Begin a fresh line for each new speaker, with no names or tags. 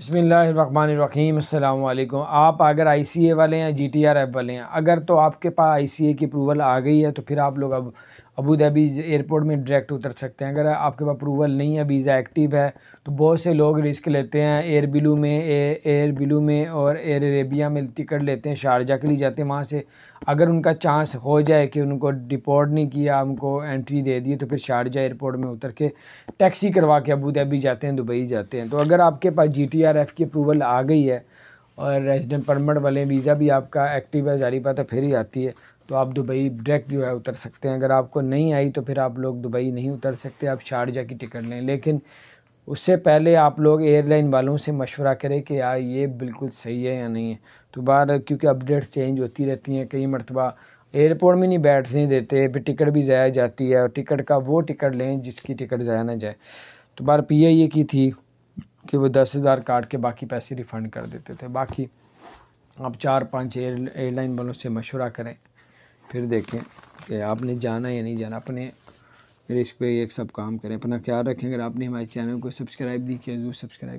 बसमीम अल्लाम आप अगर आई सी ए वाले हैं जी टी आर एफ़ वाले हैं अगर तो आपके पास आई सी ए की अप्रूवल आ गई है तो फिर आप लोग अब अबू धाबी एयरपोर्ट में डायरेक्ट उतर सकते हैं अगर आपके पास अप्रूवल नहीं है वीज़ा एक्टिव है तो बहुत से लोग रिस्क लेते हैं एयर बिलू में एयर बिलू में और एयर अरेबिया में टिकट लेते हैं शारजा के लिए जाते हैं वहाँ से अगर उनका चांस हो जाए कि उनको डिपोर्ट नहीं किया उनको एंट्री दे दिए तो फिर शारजा एयरपोर्ट में उतर के टैक्सी करवा के अबू धाबी जाते हैं दुबई जाते हैं तो अगर आपके पास जी टी टीआरएफ की अप्रूवल आ गई है और रेजिडेंट परमिट वाले वीज़ा भी आपका एक्टिव है जारी पाता है फिर ही आती है तो आप दुबई डायरेक्ट जो है उतर सकते हैं अगर आपको नहीं आई तो फिर आप लोग दुबई नहीं उतर सकते आप शारजा की टिकट लें लेकिन उससे पहले आप लोग एयरलाइन वालों से मशवरा करें कि यार हाँ, ये बिल्कुल सही है या नहीं है तो बार क्योंकि अपडेट्स चेंज होती रहती हैं कई मरतबा एयरपोर्ट में नहीं बैठने देते फिर टिकट भी ज़ाया जाती है और टिकट का वो टिकट लें जिसकी टिकट ज़ाया ना जाए तो बार पी आई ए की थी कि वो दस हज़ार काट के बाकी पैसे रिफ़ंड कर देते थे बाकी आप चार पांच एयर एयरलाइन वालों से मशवरा करें फिर देखें कि आपने जाना या नहीं जाना अपने रिस्क पे एक सब काम करें अपना ख्याल रखें अगर आपने हमारे चैनल को सब्सक्राइब नहीं किया जरूर सब्सक्राइब